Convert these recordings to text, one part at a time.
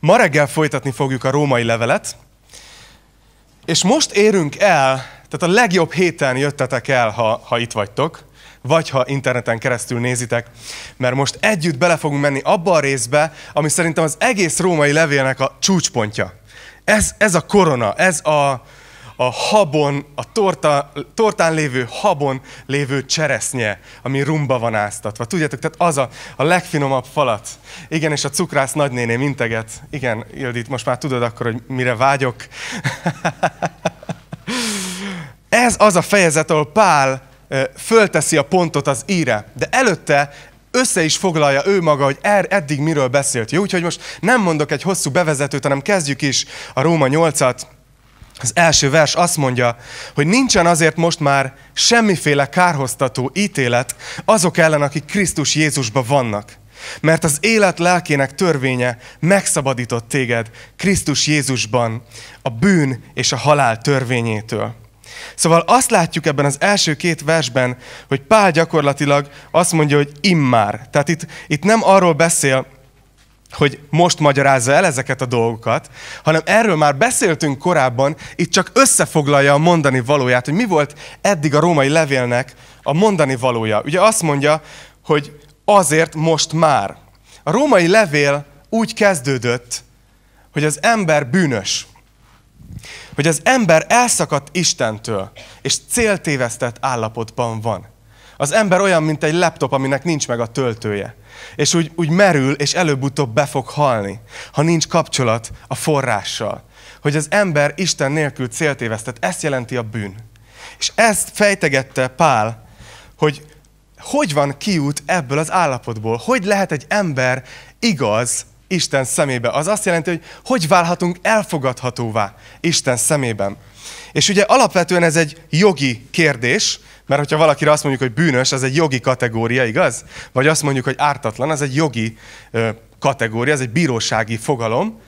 Ma reggel folytatni fogjuk a római levelet, és most érünk el, tehát a legjobb héten jöttetek el, ha, ha itt vagytok, vagy ha interneten keresztül nézitek, mert most együtt bele fogunk menni abba a részbe, ami szerintem az egész római levélnek a csúcspontja. Ez, ez a korona, ez a, a habon, a torta, tortán lévő habon lévő cseresznye, ami rumba van áztatva. Tudjátok, tehát az a, a legfinomabb falat. Igen, és a cukrász nagynéném integet. Igen, Ildit, most már tudod akkor, hogy mire vágyok. Ez az a fejezet, ahol Pál fölteszi a pontot az íre, de előtte össze is foglalja ő maga, hogy er, eddig miről beszélt. Jó, úgyhogy most nem mondok egy hosszú bevezetőt, hanem kezdjük is a Róma 8-at. Az első vers azt mondja, hogy nincsen azért most már semmiféle kárhoztató ítélet azok ellen, akik Krisztus Jézusban vannak. Mert az élet lelkének törvénye megszabadított téged Krisztus Jézusban a bűn és a halál törvényétől. Szóval azt látjuk ebben az első két versben, hogy Pál gyakorlatilag azt mondja, hogy immár. Tehát itt, itt nem arról beszél, hogy most magyarázza el ezeket a dolgokat, hanem erről már beszéltünk korábban, itt csak összefoglalja a mondani valóját, hogy mi volt eddig a római levélnek a mondani valója. Ugye azt mondja, hogy azért most már. A római levél úgy kezdődött, hogy az ember bűnös. Hogy az ember elszakadt Istentől, és céltévesztett állapotban van. Az ember olyan, mint egy laptop, aminek nincs meg a töltője. És úgy, úgy merül, és előbb-utóbb be fog halni, ha nincs kapcsolat a forrással. Hogy az ember Isten nélkül céltévesztett, ezt jelenti a bűn. És ezt fejtegette Pál, hogy hogy van kiút ebből az állapotból? Hogy lehet egy ember igaz Isten szemébe? Az azt jelenti, hogy hogy válhatunk elfogadhatóvá Isten szemében. És ugye alapvetően ez egy jogi kérdés, mert hogyha valakire azt mondjuk, hogy bűnös, az egy jogi kategória, igaz? Vagy azt mondjuk, hogy ártatlan, az egy jogi kategória, ez egy bírósági fogalom.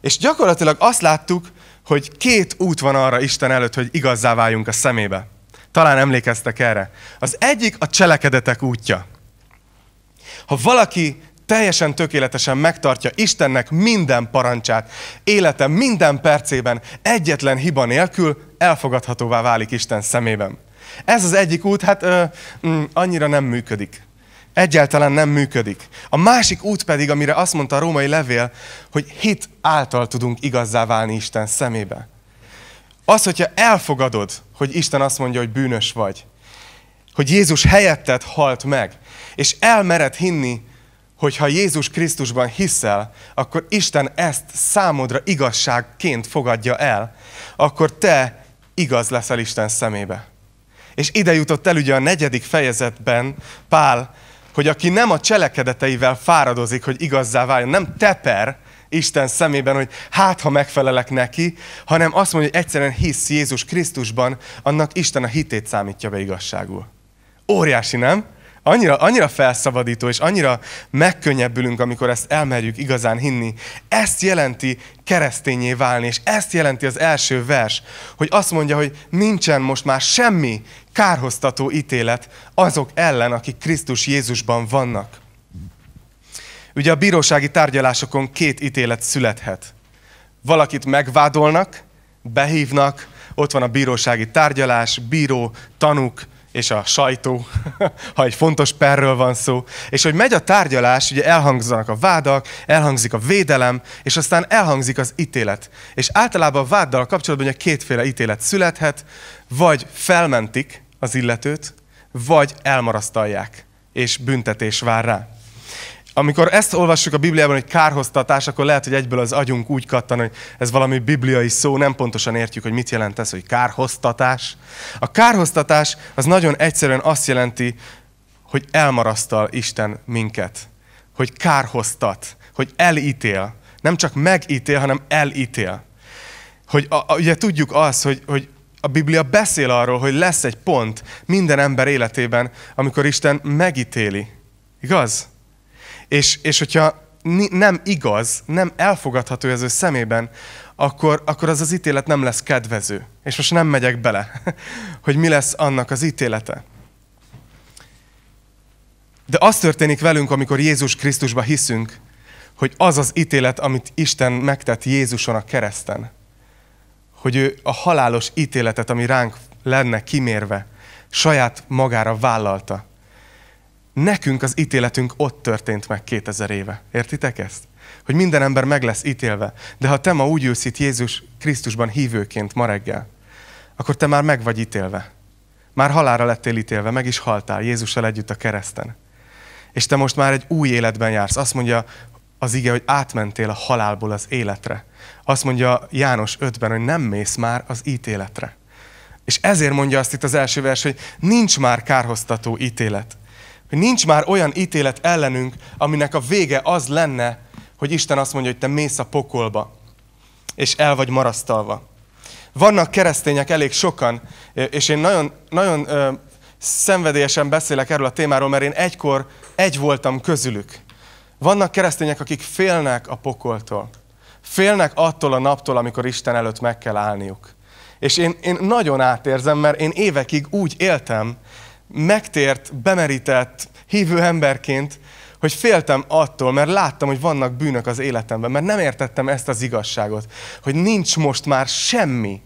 És gyakorlatilag azt láttuk, hogy két út van arra Isten előtt, hogy igazzá váljunk a szemébe. Talán emlékeztek erre. Az egyik a cselekedetek útja. Ha valaki teljesen tökéletesen megtartja Istennek minden parancsát. Élete minden percében egyetlen hiba nélkül elfogadhatóvá válik Isten szemében. Ez az egyik út, hát ö, m, mm, annyira nem működik. Egyáltalán nem működik. A másik út pedig, amire azt mondta a római levél, hogy hit által tudunk igazzá válni Isten szemébe. Az, hogyha elfogadod, hogy Isten azt mondja, hogy bűnös vagy, hogy Jézus helyetted halt meg, és elmered hinni, hogy ha Jézus Krisztusban hiszel, akkor Isten ezt számodra igazságként fogadja el, akkor te igaz leszel Isten szemébe. És ide jutott el ugye a negyedik fejezetben Pál, hogy aki nem a cselekedeteivel fáradozik, hogy igazzá váljon, nem teper Isten szemében, hogy hát, ha megfelelek neki, hanem azt mondja, hogy egyszerűen hisz Jézus Krisztusban, annak Isten a hitét számítja be igazságul. Óriási, nem? Annyira, annyira felszabadító, és annyira megkönnyebbülünk, amikor ezt elmerjük igazán hinni. Ezt jelenti keresztényé válni, és ezt jelenti az első vers, hogy azt mondja, hogy nincsen most már semmi kárhoztató ítélet azok ellen, akik Krisztus Jézusban vannak. Ugye a bírósági tárgyalásokon két ítélet születhet. Valakit megvádolnak, behívnak, ott van a bírósági tárgyalás, bíró, tanúk, és a sajtó, ha egy fontos perről van szó, és hogy megy a tárgyalás, ugye elhangzanak a vádak, elhangzik a védelem, és aztán elhangzik az ítélet. És általában a váddal kapcsolatban ugye kétféle ítélet születhet, vagy felmentik az illetőt, vagy elmarasztalják, és büntetés vár rá amikor ezt olvassuk a Bibliában, hogy kárhoztatás, akkor lehet, hogy egyből az agyunk úgy kattan, hogy ez valami bibliai szó, nem pontosan értjük, hogy mit jelent ez, hogy kárhoztatás. A kárhoztatás az nagyon egyszerűen azt jelenti, hogy elmarasztal Isten minket, hogy kárhoztat, hogy elítél. Nem csak megítél, hanem elítél. Hogy a, a, ugye tudjuk azt, hogy, hogy a Biblia beszél arról, hogy lesz egy pont minden ember életében, amikor Isten megítéli. Igaz? És, és hogyha nem igaz, nem elfogadható ez ő szemében, akkor, akkor az az ítélet nem lesz kedvező. És most nem megyek bele, hogy mi lesz annak az ítélete. De az történik velünk, amikor Jézus Krisztusba hiszünk, hogy az az ítélet, amit Isten megtett Jézuson a kereszten, hogy ő a halálos ítéletet, ami ránk lenne kimérve, saját magára vállalta. Nekünk az ítéletünk ott történt meg 2000 éve. Értitek ezt? Hogy minden ember meg lesz ítélve. De ha te ma úgy ülsz itt Jézus Krisztusban hívőként ma reggel, akkor te már meg vagy ítélve. Már halára lettél ítélve, meg is haltál Jézussal együtt a kereszten. És te most már egy új életben jársz. Azt mondja az ige, hogy átmentél a halálból az életre. Azt mondja János 5-ben, hogy nem mész már az ítéletre. És ezért mondja azt itt az első vers, hogy nincs már kárhoztató ítélet. Hogy nincs már olyan ítélet ellenünk, aminek a vége az lenne, hogy Isten azt mondja, hogy te mész a pokolba, és el vagy marasztalva. Vannak keresztények elég sokan, és én nagyon, nagyon ö, szenvedélyesen beszélek erről a témáról, mert én egykor egy voltam közülük. Vannak keresztények, akik félnek a pokoltól. Félnek attól a naptól, amikor Isten előtt meg kell állniuk. És én, én nagyon átérzem, mert én évekig úgy éltem, megtért, bemerített, hívő emberként, hogy féltem attól, mert láttam, hogy vannak bűnök az életemben, mert nem értettem ezt az igazságot, hogy nincs most már semmi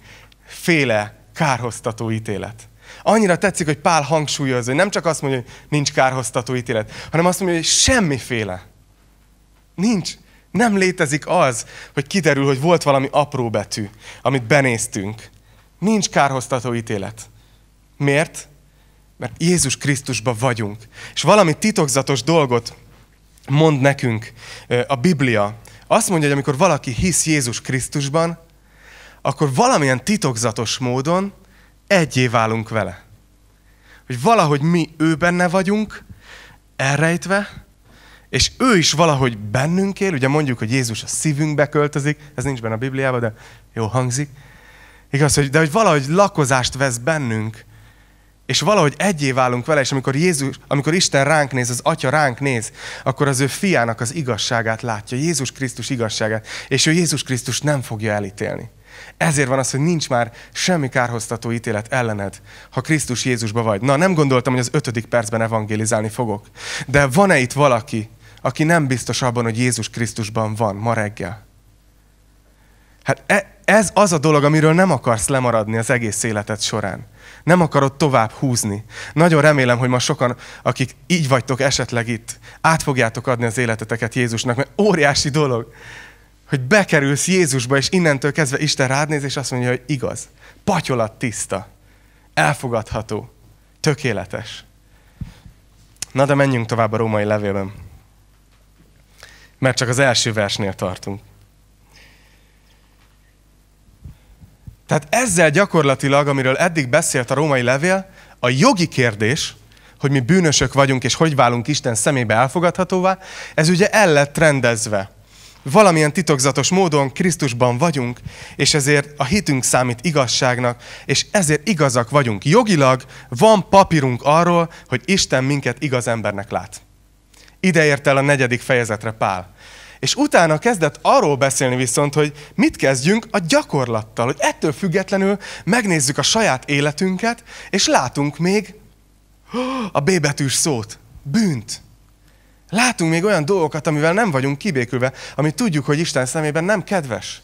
féle kárhoztató ítélet. Annyira tetszik, hogy Pál hangsúlyozza, hogy nem csak azt mondja, hogy nincs kárhoztató ítélet, hanem azt mondja, hogy semmiféle. Nincs. Nem létezik az, hogy kiderül, hogy volt valami apró betű, amit benéztünk. Nincs kárhoztató ítélet. Miért? Mert Jézus Krisztusban vagyunk. És valami titokzatos dolgot mond nekünk a Biblia. Azt mondja, hogy amikor valaki hisz Jézus Krisztusban, akkor valamilyen titokzatos módon egyé válunk vele. Hogy valahogy mi ő benne vagyunk, elrejtve, és ő is valahogy bennünk él, ugye mondjuk, hogy Jézus a szívünkbe költözik, ez nincs benne a Bibliában, de jó hangzik. Igaz, hogy, de hogy valahogy lakozást vesz bennünk, és valahogy egyé válunk vele, és amikor, Jézus, amikor Isten ránk néz, az Atya ránk néz, akkor az ő fiának az igazságát látja, Jézus Krisztus igazságát, és ő Jézus Krisztus nem fogja elítélni. Ezért van az, hogy nincs már semmi kárhoztató ítélet ellened, ha Krisztus Jézusba vagy. Na, nem gondoltam, hogy az ötödik percben evangelizálni fogok. De van-e itt valaki, aki nem biztos abban, hogy Jézus Krisztusban van ma reggel? Hát e, ez az a dolog, amiről nem akarsz lemaradni az egész életed során. Nem akarod tovább húzni. Nagyon remélem, hogy ma sokan, akik így vagytok esetleg itt, át fogjátok adni az életeteket Jézusnak, mert óriási dolog, hogy bekerülsz Jézusba, és innentől kezdve Isten rád néz, és azt mondja, hogy igaz, patyolat tiszta, elfogadható, tökéletes. Na de menjünk tovább a római levélben. Mert csak az első versnél tartunk. Tehát ezzel gyakorlatilag, amiről eddig beszélt a római levél, a jogi kérdés, hogy mi bűnösök vagyunk, és hogy válunk Isten szemébe elfogadhatóvá, ez ugye el lett rendezve. Valamilyen titokzatos módon Krisztusban vagyunk, és ezért a hitünk számít igazságnak, és ezért igazak vagyunk. Jogilag van papírunk arról, hogy Isten minket igaz embernek lát. Ide ért el a negyedik fejezetre Pál. És utána kezdett arról beszélni viszont, hogy mit kezdjünk a gyakorlattal, hogy ettől függetlenül megnézzük a saját életünket, és látunk még a B betűs szót, bűnt. Látunk még olyan dolgokat, amivel nem vagyunk kibékülve, amit tudjuk, hogy Isten szemében nem kedves.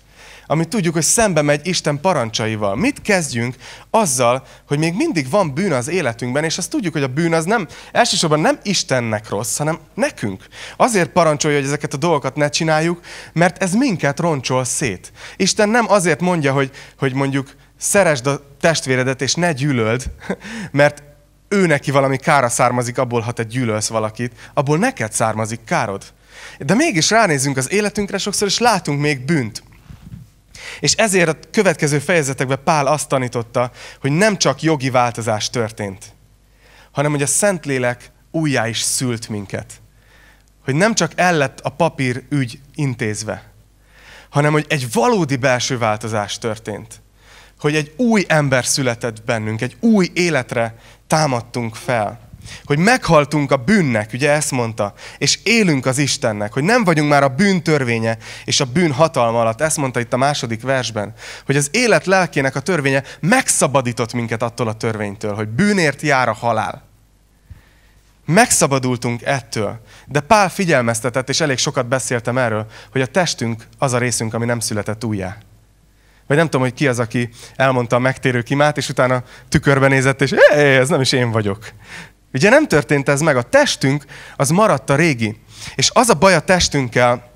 Ami tudjuk, hogy szembe megy Isten parancsaival. Mit kezdjünk azzal, hogy még mindig van bűn az életünkben, és azt tudjuk, hogy a bűn az nem, elsősorban nem Istennek rossz, hanem nekünk. Azért parancsolja, hogy ezeket a dolgokat ne csináljuk, mert ez minket roncsol szét. Isten nem azért mondja, hogy, hogy mondjuk szeresd a testvéredet, és ne gyűlöld, mert ő neki valami kára származik abból, ha te gyűlölsz valakit, abból neked származik károd. De mégis ránézünk az életünkre sokszor, és látunk még bűnt. És ezért a következő fejezetekben Pál azt tanította, hogy nem csak jogi változás történt, hanem hogy a Szentlélek újjá is szült minket. Hogy nem csak ellett a papír ügy intézve, hanem hogy egy valódi belső változás történt. Hogy egy új ember született bennünk, egy új életre támadtunk fel. Hogy meghaltunk a bűnnek, ugye ezt mondta, és élünk az Istennek, hogy nem vagyunk már a bűn törvénye és a bűn hatalma alatt, ezt mondta itt a második versben, hogy az élet lelkének a törvénye megszabadított minket attól a törvénytől, hogy bűnért jár a halál. Megszabadultunk ettől, de Pál figyelmeztetett, és elég sokat beszéltem erről, hogy a testünk az a részünk, ami nem született újjá. Vagy nem tudom, hogy ki az, aki elmondta a megtérő kimát, és utána tükörben nézett, és ez nem is én vagyok. Ugye nem történt ez meg, a testünk az maradt a régi. És az a baj a testünkkel,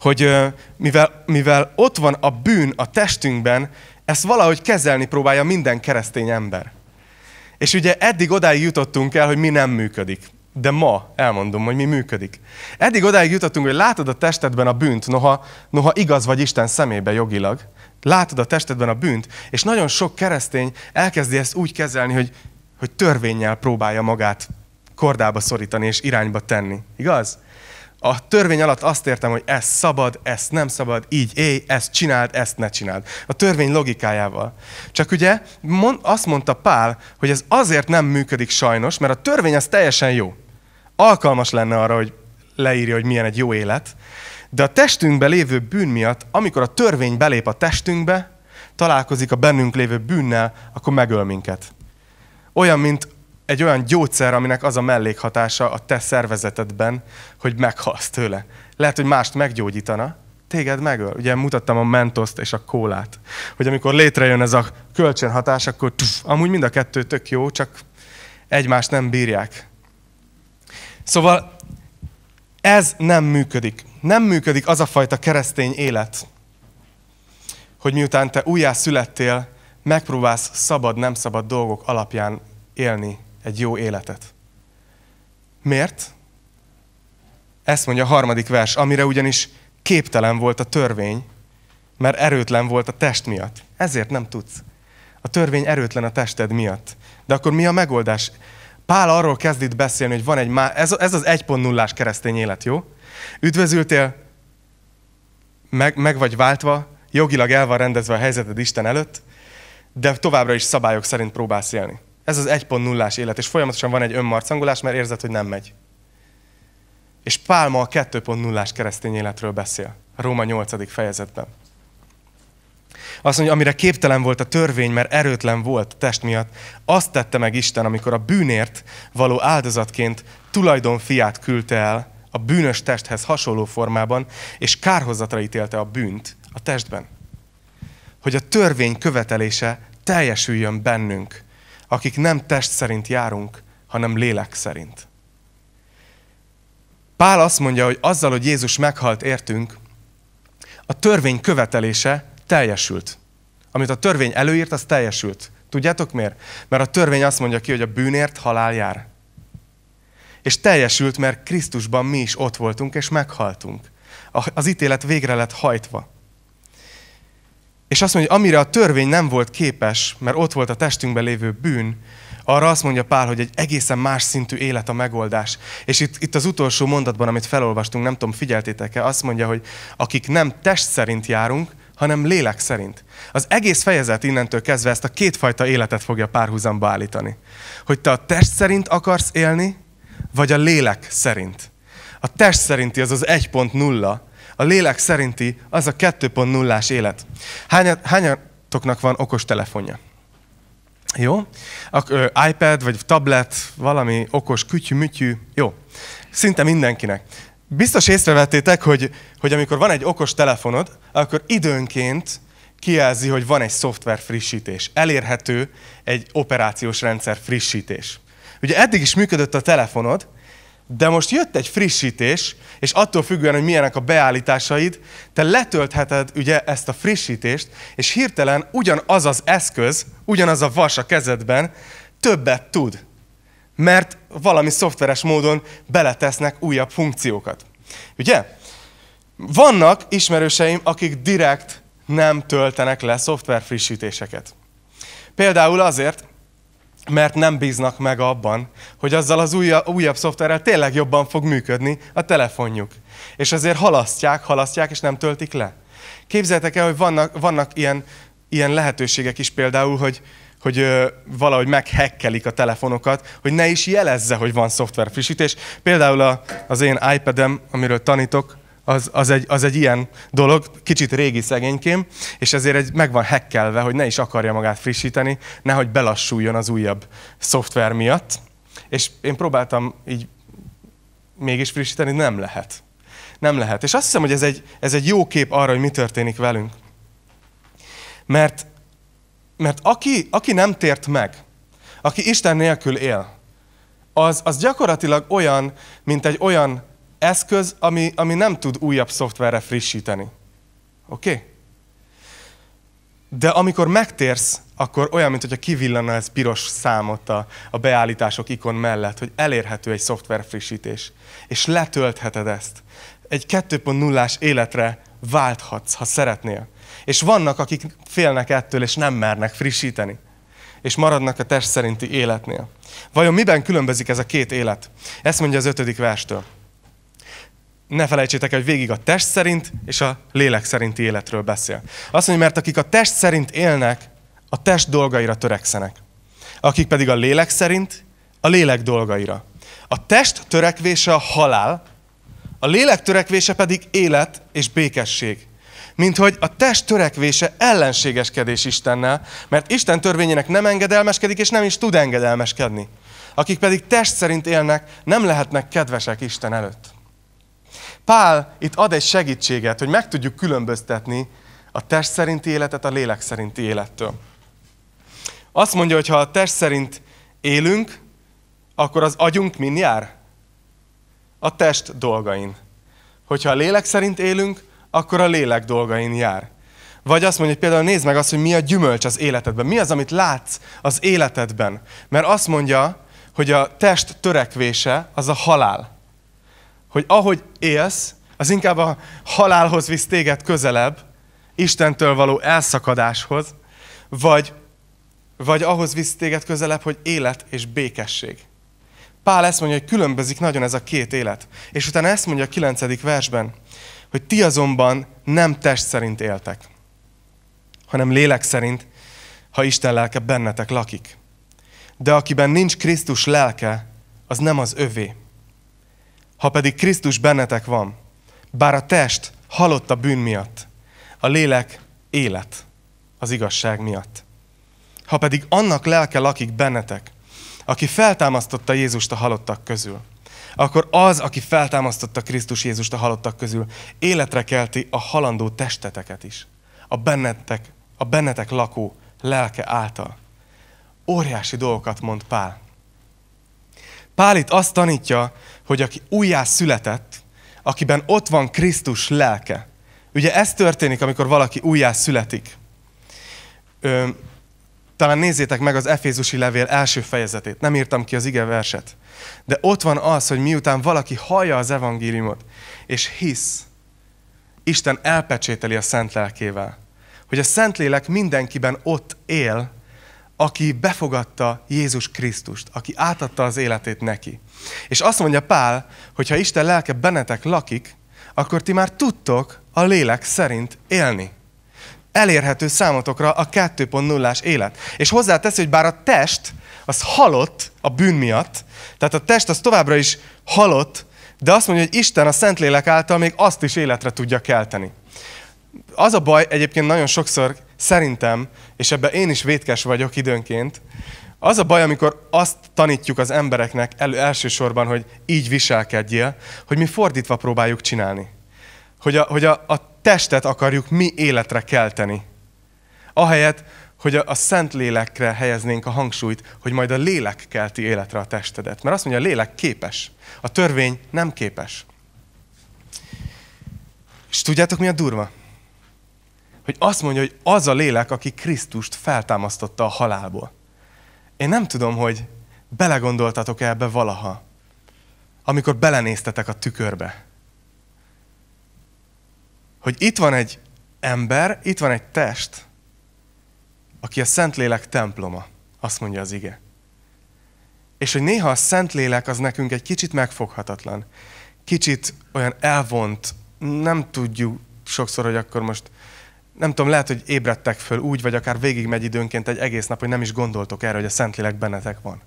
hogy mivel, mivel ott van a bűn a testünkben, ezt valahogy kezelni próbálja minden keresztény ember. És ugye eddig odáig jutottunk el, hogy mi nem működik. De ma elmondom, hogy mi működik. Eddig odáig jutottunk, hogy látod a testedben a bűnt, noha, noha igaz vagy Isten szemébe jogilag. Látod a testedben a bűnt, és nagyon sok keresztény elkezdi ezt úgy kezelni, hogy hogy törvényel próbálja magát kordába szorítani és irányba tenni. Igaz? A törvény alatt azt értem, hogy ez szabad, ezt nem szabad, így éj, ezt csináld, ezt ne csináld. A törvény logikájával. Csak ugye mond, azt mondta Pál, hogy ez azért nem működik sajnos, mert a törvény az teljesen jó. Alkalmas lenne arra, hogy leírja, hogy milyen egy jó élet. De a testünkbe lévő bűn miatt, amikor a törvény belép a testünkbe, találkozik a bennünk lévő bűnnel, akkor megöl minket olyan, mint egy olyan gyógyszer, aminek az a mellékhatása a te szervezetedben, hogy meghalsz tőle. Lehet, hogy mást meggyógyítana, téged megöl. Ugye mutattam a mentoszt és a kólát. Hogy amikor létrejön ez a kölcsönhatás, akkor tuff, amúgy mind a kettő tök jó, csak egymást nem bírják. Szóval ez nem működik. Nem működik az a fajta keresztény élet, hogy miután te újjá születtél, megpróbálsz szabad, nem szabad dolgok alapján élni egy jó életet. Miért? Ezt mondja a harmadik vers, amire ugyanis képtelen volt a törvény, mert erőtlen volt a test miatt. Ezért nem tudsz. A törvény erőtlen a tested miatt. De akkor mi a megoldás? Pál arról kezd itt beszélni, hogy van egy má... ez, az 1.0-ás keresztény élet, jó? Üdvözültél, meg, meg vagy váltva, jogilag el van rendezve a helyzeted Isten előtt, de továbbra is szabályok szerint próbálsz élni. Ez az 1.0-ás élet, és folyamatosan van egy önmarcangolás, mert érzed, hogy nem megy. És Pálma a 2.0-ás keresztény életről beszél, a Róma 8. fejezetben. Azt mondja, amire képtelen volt a törvény, mert erőtlen volt a test miatt, azt tette meg Isten, amikor a bűnért való áldozatként tulajdon fiát küldte el a bűnös testhez hasonló formában, és kárhozatra ítélte a bűnt a testben hogy a törvény követelése teljesüljön bennünk, akik nem test szerint járunk, hanem lélek szerint. Pál azt mondja, hogy azzal, hogy Jézus meghalt értünk, a törvény követelése teljesült. Amit a törvény előírt, az teljesült. Tudjátok miért? Mert a törvény azt mondja ki, hogy a bűnért halál jár. És teljesült, mert Krisztusban mi is ott voltunk és meghaltunk. Az ítélet végre lett hajtva. És azt mondja, hogy amire a törvény nem volt képes, mert ott volt a testünkben lévő bűn, arra azt mondja Pál, hogy egy egészen más szintű élet a megoldás. És itt, itt az utolsó mondatban, amit felolvastunk, nem tudom, figyeltétek-e, azt mondja, hogy akik nem test szerint járunk, hanem lélek szerint. Az egész fejezet innentől kezdve ezt a kétfajta életet fogja párhuzamba állítani. Hogy te a test szerint akarsz élni, vagy a lélek szerint. A test szerinti az az 1.0, a lélek szerinti, az a 2.0-ás élet. Hányat, hányatoknak van okos telefonja? Jó? A, ö, iPad, vagy tablet, valami okos kütyű, mütyű. Jó. Szinte mindenkinek. Biztos észrevettétek, hogy, hogy amikor van egy okos telefonod, akkor időnként kijelzi, hogy van egy szoftver frissítés. Elérhető egy operációs rendszer frissítés. Ugye eddig is működött a telefonod, de most jött egy frissítés, és attól függően, hogy milyenek a beállításaid, te letöltheted ugye ezt a frissítést, és hirtelen ugyanaz az eszköz, ugyanaz a vas a kezedben többet tud. Mert valami szoftveres módon beletesznek újabb funkciókat. Ugye? Vannak ismerőseim, akik direkt nem töltenek le szoftver frissítéseket. Például azért, mert nem bíznak meg abban, hogy azzal az újabb, újabb szoftverrel tényleg jobban fog működni a telefonjuk. És ezért halasztják, halasztják, és nem töltik le. Képzeljétek el, hogy vannak, vannak ilyen, ilyen lehetőségek is például, hogy, hogy ö, valahogy meghekkelik a telefonokat, hogy ne is jelezze, hogy van szoftver frissítés. Például a, az én iPad-em, amiről tanítok, az, az, egy, az egy ilyen dolog, kicsit régi szegénykém, és ezért egy, meg van hekkelve, hogy ne is akarja magát frissíteni, nehogy belassuljon az újabb szoftver miatt. És én próbáltam így mégis frissíteni, nem lehet. Nem lehet. És azt hiszem, hogy ez egy, ez egy jó kép arra, hogy mi történik velünk. Mert, mert aki, aki nem tért meg, aki Isten nélkül él, az, az gyakorlatilag olyan, mint egy olyan eszköz, ami, ami nem tud újabb szoftverre frissíteni. Oké? Okay? De amikor megtérsz, akkor olyan, mint hogyha kivillanna ez piros számot a, a beállítások ikon mellett, hogy elérhető egy szoftver frissítés. És letöltheted ezt. Egy 2.0-ás életre válthatsz, ha szeretnél. És vannak, akik félnek ettől, és nem mernek frissíteni. És maradnak a test szerinti életnél. Vajon miben különbözik ez a két élet? Ezt mondja az ötödik verstől ne felejtsétek el, hogy végig a test szerint és a lélek szerinti életről beszél. Azt mondja, mert akik a test szerint élnek, a test dolgaira törekszenek. Akik pedig a lélek szerint, a lélek dolgaira. A test törekvése a halál, a lélek törekvése pedig élet és békesség. Mint hogy a test törekvése ellenségeskedés Istennel, mert Isten törvényének nem engedelmeskedik, és nem is tud engedelmeskedni. Akik pedig test szerint élnek, nem lehetnek kedvesek Isten előtt. Pál itt ad egy segítséget, hogy meg tudjuk különböztetni a test szerinti életet a lélek szerinti élettől. Azt mondja, hogy ha a test szerint élünk, akkor az agyunk min jár? A test dolgain. Hogyha a lélek szerint élünk, akkor a lélek dolgain jár. Vagy azt mondja, hogy például nézd meg azt, hogy mi a gyümölcs az életedben. Mi az, amit látsz az életedben. Mert azt mondja, hogy a test törekvése az a halál hogy ahogy élsz, az inkább a halálhoz visz téged közelebb, Istentől való elszakadáshoz, vagy, vagy ahhoz visz téged közelebb, hogy élet és békesség. Pál ezt mondja, hogy különbözik nagyon ez a két élet. És utána ezt mondja a kilencedik versben, hogy ti azonban nem test szerint éltek, hanem lélek szerint, ha Isten lelke bennetek lakik. De akiben nincs Krisztus lelke, az nem az övé. Ha pedig Krisztus bennetek van, bár a test halott a bűn miatt, a lélek élet az igazság miatt. Ha pedig annak lelke lakik bennetek, aki feltámasztotta Jézust a halottak közül, akkor az, aki feltámasztotta Krisztus Jézust a halottak közül, életre kelti a halandó testeteket is, a bennetek, a bennetek lakó lelke által. Óriási dolgokat mond Pál. Pál itt azt tanítja, hogy aki újjá született, akiben ott van Krisztus lelke. Ugye ez történik, amikor valaki újjá születik. Ö, talán nézzétek meg az Efézusi levél első fejezetét, nem írtam ki az ige verset. De ott van az, hogy miután valaki hallja az evangéliumot, és hisz, Isten elpecsételi a szent lelkével. Hogy a Szentlélek mindenkiben ott él, aki befogadta Jézus Krisztust, aki átadta az életét neki. És azt mondja Pál, hogy ha Isten lelke bennetek lakik, akkor ti már tudtok a lélek szerint élni. Elérhető számotokra a 2.0-ás élet. És hozzáteszi, hogy bár a test az halott a bűn miatt, tehát a test az továbbra is halott, de azt mondja, hogy Isten a Szentlélek által még azt is életre tudja kelteni. Az a baj egyébként nagyon sokszor szerintem, és ebben én is vétkes vagyok időnként, az a baj, amikor azt tanítjuk az embereknek elő, elsősorban, hogy így viselkedjél, hogy mi fordítva próbáljuk csinálni. Hogy a, hogy a, a testet akarjuk mi életre kelteni. Ahelyett, hogy a, a szent lélekre helyeznénk a hangsúlyt, hogy majd a lélek kelti életre a testedet. Mert azt mondja, a lélek képes, a törvény nem képes. És tudjátok, mi a durva? Hogy azt mondja, hogy az a lélek, aki Krisztust feltámasztotta a halálból. Én nem tudom, hogy belegondoltatok -e ebbe valaha, amikor belenéztetek a tükörbe. Hogy itt van egy ember, itt van egy test, aki a Szentlélek temploma, azt mondja az ige. És hogy néha a Szentlélek az nekünk egy kicsit megfoghatatlan, kicsit olyan elvont, nem tudjuk sokszor, hogy akkor most nem tudom, lehet, hogy ébredtek föl úgy, vagy akár végigmegy időnként egy egész nap, hogy nem is gondoltok erre, hogy a Szentlélek bennetek van.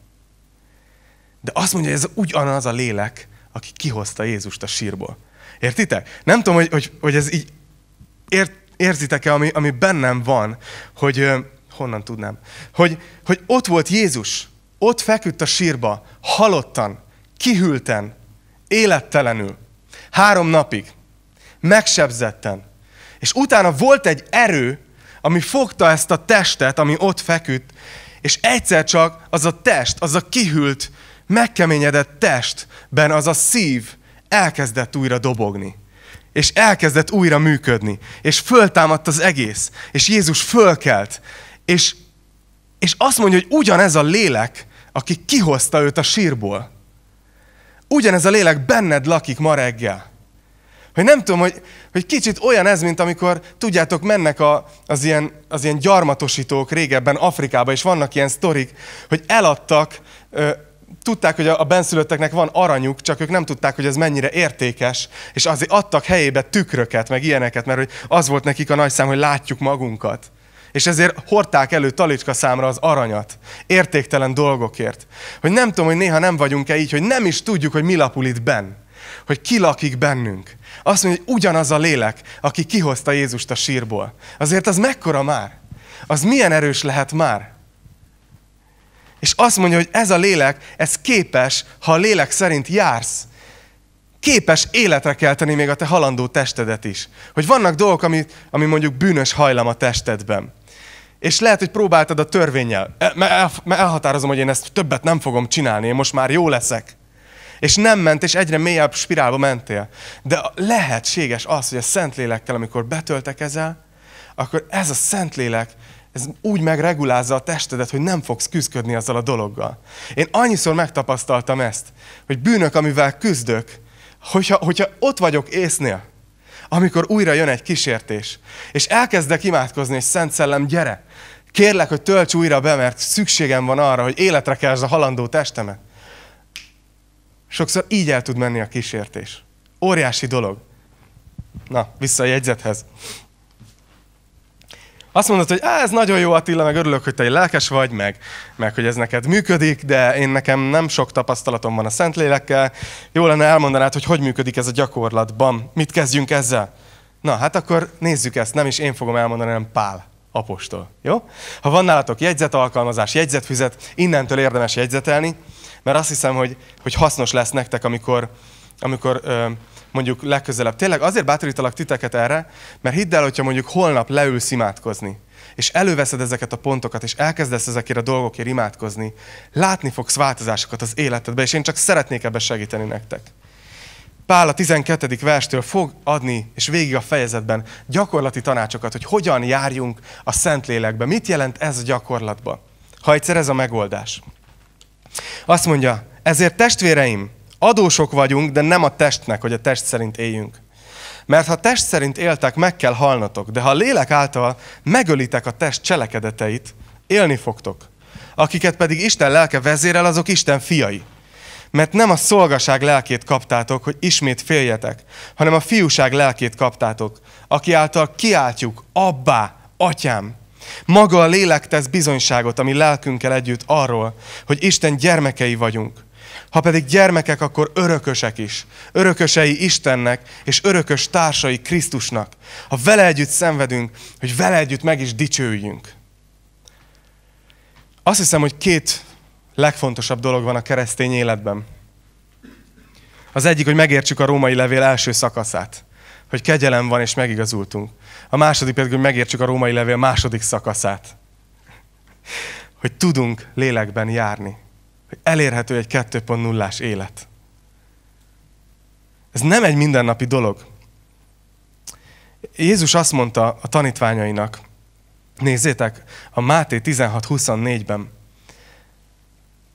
De azt mondja, hogy ez ugyanaz a lélek, aki kihozta Jézust a sírból. Értitek? Nem tudom, hogy, hogy, hogy ez így ért, érzitek-e, ami, ami bennem van, hogy honnan tudnám, hogy, hogy ott volt Jézus, ott feküdt a sírba, halottan, kihülten, élettelenül, három napig, megsebzetten, és utána volt egy erő, ami fogta ezt a testet, ami ott feküdt, és egyszer csak az a test, az a kihűlt, megkeményedett testben az a szív elkezdett újra dobogni. És elkezdett újra működni. És föltámadt az egész. És Jézus fölkelt. És, és azt mondja, hogy ugyanez a lélek, aki kihozta őt a sírból. Ugyanez a lélek benned lakik ma reggel. Hogy nem tudom, hogy, hogy kicsit olyan ez, mint amikor, tudjátok, mennek a, az, ilyen, az ilyen gyarmatosítók régebben Afrikába, és vannak ilyen sztorik, hogy eladtak, ö, tudták, hogy a, a benszülötteknek van aranyuk, csak ők nem tudták, hogy ez mennyire értékes, és azért adtak helyébe tükröket, meg ilyeneket, mert hogy az volt nekik a nagy szám, hogy látjuk magunkat és ezért hordták elő talicska számra az aranyat, értéktelen dolgokért. Hogy nem tudom, hogy néha nem vagyunk-e így, hogy nem is tudjuk, hogy mi lapul itt benn, hogy ki lakik bennünk. Azt mondja, hogy ugyanaz a lélek, aki kihozta Jézust a sírból. Azért az mekkora már? Az milyen erős lehet már? És azt mondja, hogy ez a lélek, ez képes, ha a lélek szerint jársz, képes életre kelteni még a te halandó testedet is. Hogy vannak dolgok, ami, ami mondjuk bűnös hajlam a testedben. És lehet, hogy próbáltad a törvényel. E, mert elhatározom, hogy én ezt többet nem fogom csinálni, én most már jó leszek. És nem ment, és egyre mélyebb spirálba mentél. De lehetséges az, hogy a Szentlélekkel, amikor betöltekezel, akkor ez a Szentlélek ez úgy megregulázza a testedet, hogy nem fogsz küzdködni azzal a dologgal. Én annyiszor megtapasztaltam ezt, hogy bűnök, amivel küzdök, hogyha, hogyha ott vagyok észnél, amikor újra jön egy kísértés, és elkezdek imádkozni, és Szent Szellem, gyere! Kérlek, hogy tölts újra be, mert szükségem van arra, hogy életre keltsd a halandó testemet. Sokszor így el tud menni a kísértés. Óriási dolog. Na, vissza a jegyzethez. Azt mondod, hogy ez nagyon jó Attila, meg örülök, hogy te egy lelkes vagy, meg, meg hogy ez neked működik, de én nekem nem sok tapasztalatom van a Szentlélekkel. Jó lenne elmondanád, hogy hogy működik ez a gyakorlatban. Mit kezdjünk ezzel? Na, hát akkor nézzük ezt, nem is én fogom elmondani, hanem Pál apostol. Jó? Ha van nálatok jegyzetalkalmazás, jegyzetfüzet, innentől érdemes jegyzetelni. Mert azt hiszem, hogy, hogy hasznos lesz nektek, amikor, amikor ö, mondjuk legközelebb. Tényleg azért bátorítalak titeket erre, mert hidd el, hogyha mondjuk holnap leülsz imádkozni, és előveszed ezeket a pontokat, és elkezdesz ezekért a dolgokért imádkozni, látni fogsz változásokat az életedbe, és én csak szeretnék ebbe segíteni nektek. Pál a 12. verstől fog adni, és végig a fejezetben gyakorlati tanácsokat, hogy hogyan járjunk a Szentlélekbe. Mit jelent ez a gyakorlatba? Ha egyszer ez a megoldás. Azt mondja, ezért testvéreim, adósok vagyunk, de nem a testnek, hogy a test szerint éljünk. Mert ha test szerint éltek, meg kell halnatok, de ha a lélek által megölitek a test cselekedeteit, élni fogtok. Akiket pedig Isten lelke vezérel, azok Isten fiai. Mert nem a szolgaság lelkét kaptátok, hogy ismét féljetek, hanem a fiúság lelkét kaptátok, aki által kiáltjuk, abbá, atyám. Maga a lélek tesz bizonyságot, ami lelkünkkel együtt arról, hogy Isten gyermekei vagyunk. Ha pedig gyermekek, akkor örökösek is. Örökösei Istennek és örökös társai Krisztusnak. Ha vele együtt szenvedünk, hogy vele együtt meg is dicsőjünk. Azt hiszem, hogy két legfontosabb dolog van a keresztény életben. Az egyik, hogy megértsük a római levél első szakaszát hogy kegyelem van, és megigazultunk. A második pedig, hogy megértsük a római levél második szakaszát. Hogy tudunk lélekben járni. Hogy elérhető egy 2.0-ás élet. Ez nem egy mindennapi dolog. Jézus azt mondta a tanítványainak, nézzétek, a Máté 16.24-ben,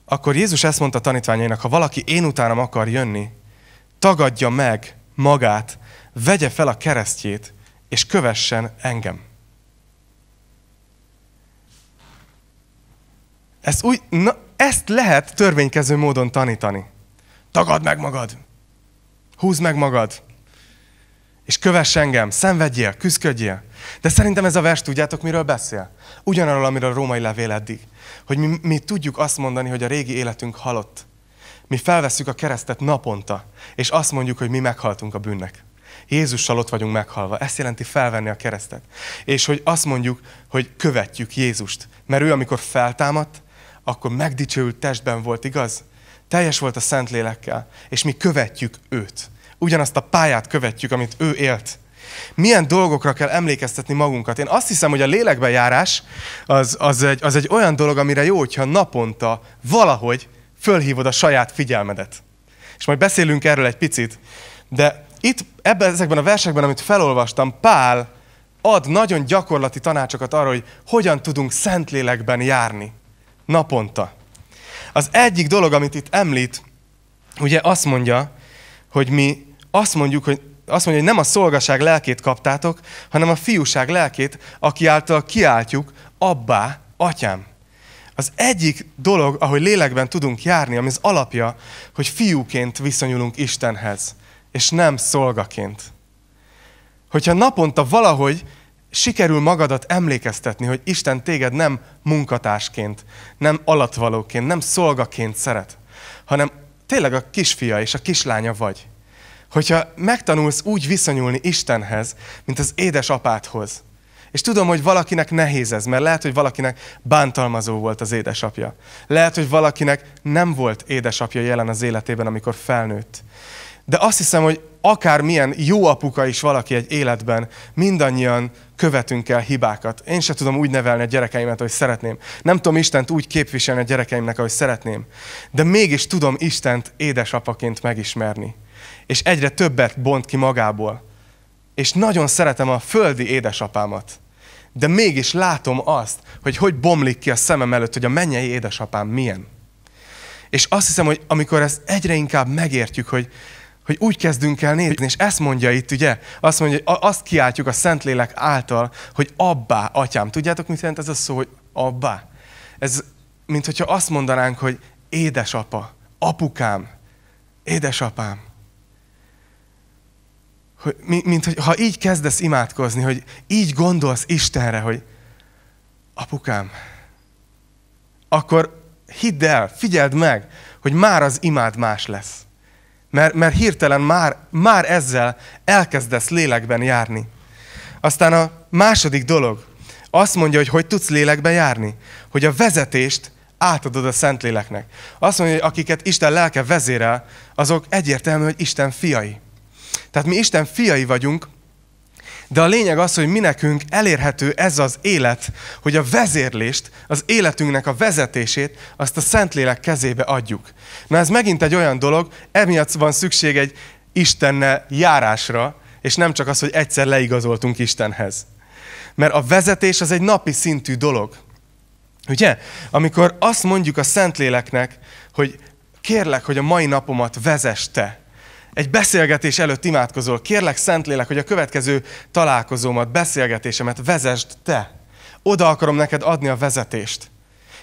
akkor Jézus ezt mondta a tanítványainak, ha valaki én utánam akar jönni, tagadja meg magát, vegye fel a keresztjét, és kövessen engem. Ezt, úgy, na, ezt lehet törvénykező módon tanítani. Tagad meg magad! Húzd meg magad! És kövess engem, szenvedjél, küzdködjél. De szerintem ez a vers, tudjátok, miről beszél? Ugyanarról, amiről a római levél eddig. Hogy mi, mi tudjuk azt mondani, hogy a régi életünk halott. Mi felveszük a keresztet naponta, és azt mondjuk, hogy mi meghaltunk a bűnnek. Jézussal ott vagyunk meghalva. Ezt jelenti felvenni a keresztet. És hogy azt mondjuk, hogy követjük Jézust. Mert ő, amikor feltámadt, akkor megdicsőült testben volt, igaz? Teljes volt a Szentlélekkel, és mi követjük őt. Ugyanazt a pályát követjük, amit ő élt. Milyen dolgokra kell emlékeztetni magunkat? Én azt hiszem, hogy a járás az, az, egy, az egy olyan dolog, amire jó, hogyha naponta valahogy fölhívod a saját figyelmedet. És majd beszélünk erről egy picit, de itt ebben, ezekben a versekben, amit felolvastam, Pál ad nagyon gyakorlati tanácsokat arra, hogy hogyan tudunk szentlélekben járni naponta. Az egyik dolog, amit itt említ, ugye azt mondja, hogy mi azt mondjuk, hogy azt mondja, hogy nem a szolgaság lelkét kaptátok, hanem a fiúság lelkét, aki által kiáltjuk, abbá, atyám. Az egyik dolog, ahogy lélekben tudunk járni, ami az alapja, hogy fiúként viszonyulunk Istenhez és nem szolgaként. Hogyha naponta valahogy sikerül magadat emlékeztetni, hogy Isten téged nem munkatársként, nem alatvalóként, nem szolgaként szeret, hanem tényleg a kisfia és a kislánya vagy. Hogyha megtanulsz úgy viszonyulni Istenhez, mint az édesapádhoz, és tudom, hogy valakinek nehéz ez, mert lehet, hogy valakinek bántalmazó volt az édesapja. Lehet, hogy valakinek nem volt édesapja jelen az életében, amikor felnőtt. De azt hiszem, hogy akármilyen jó apuka is valaki egy életben, mindannyian követünk el hibákat. Én se tudom úgy nevelni a gyerekeimet, ahogy szeretném. Nem tudom Istent úgy képviselni a gyerekeimnek, ahogy szeretném. De mégis tudom Istent édesapaként megismerni. És egyre többet bont ki magából. És nagyon szeretem a földi édesapámat. De mégis látom azt, hogy hogy bomlik ki a szemem előtt, hogy a mennyei édesapám milyen. És azt hiszem, hogy amikor ezt egyre inkább megértjük, hogy hogy úgy kezdünk el nézni, és ezt mondja itt, ugye? Azt mondja, hogy azt kiáltjuk a Szentlélek által, hogy abbá, atyám. Tudjátok, mit jelent ez a szó, hogy abbá? Ez, mint hogyha azt mondanánk, hogy édesapa, apukám, édesapám. Hogy, mint hogy ha így kezdesz imádkozni, hogy így gondolsz Istenre, hogy apukám, akkor hidd el, figyeld meg, hogy már az imád más lesz. Mert, mert hirtelen már, már ezzel elkezdesz lélekben járni. Aztán a második dolog, azt mondja, hogy hogy tudsz lélekben járni? Hogy a vezetést átadod a Szentléleknek. Azt mondja, hogy akiket Isten lelke vezérel, azok egyértelmű, hogy Isten fiai. Tehát mi Isten fiai vagyunk, de a lényeg az, hogy mi nekünk elérhető ez az élet, hogy a vezérlést, az életünknek a vezetését, azt a Szentlélek kezébe adjuk. Na ez megint egy olyan dolog, emiatt van szükség egy Istennel járásra, és nem csak az, hogy egyszer leigazoltunk Istenhez. Mert a vezetés az egy napi szintű dolog. Ugye? Amikor azt mondjuk a Szentléleknek, hogy kérlek, hogy a mai napomat vezeste, egy beszélgetés előtt imádkozol, kérlek Szentlélek, hogy a következő találkozómat, beszélgetésemet vezesd te. Oda akarom neked adni a vezetést.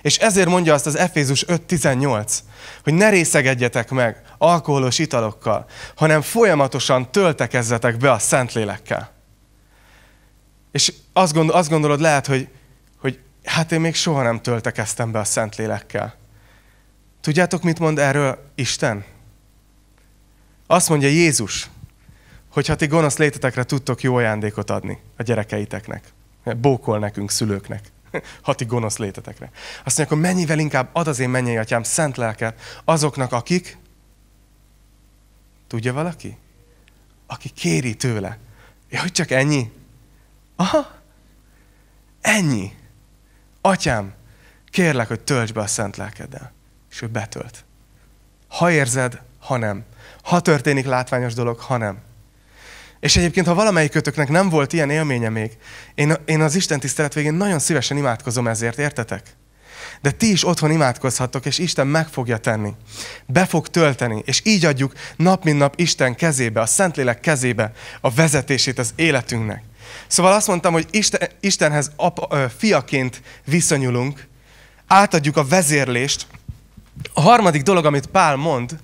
És ezért mondja azt az Efézus 5.18, hogy ne részegedjetek meg alkoholos italokkal, hanem folyamatosan töltekezzetek be a Szentlélekkel. És azt, gondol, azt gondolod lehet, hogy, hogy hát én még soha nem töltekeztem be a Szentlélekkel. Tudjátok, mit mond erről Isten? Azt mondja Jézus, hogy ha ti gonosz létetekre tudtok jó ajándékot adni a gyerekeiteknek, bókol nekünk, szülőknek, ha ti gonosz létetekre. Azt mondja, akkor mennyivel inkább ad az én mennyei atyám szent lelket azoknak, akik, tudja valaki? Aki kéri tőle. Ja, hogy csak ennyi? Aha, ennyi. Atyám, kérlek, hogy töltsd be a szent lelkeddel. És ő betölt. Ha érzed, ha nem ha történik látványos dolog, ha nem. És egyébként, ha valamelyik kötöknek nem volt ilyen élménye még, én, én az Isten tisztelet végén nagyon szívesen imádkozom ezért, értetek? De ti is otthon imádkozhattok, és Isten meg fogja tenni. Be fog tölteni, és így adjuk nap mint nap Isten kezébe, a Szentlélek kezébe a vezetését az életünknek. Szóval azt mondtam, hogy Isten, Istenhez apa, fiaként viszonyulunk, átadjuk a vezérlést. A harmadik dolog, amit Pál mond,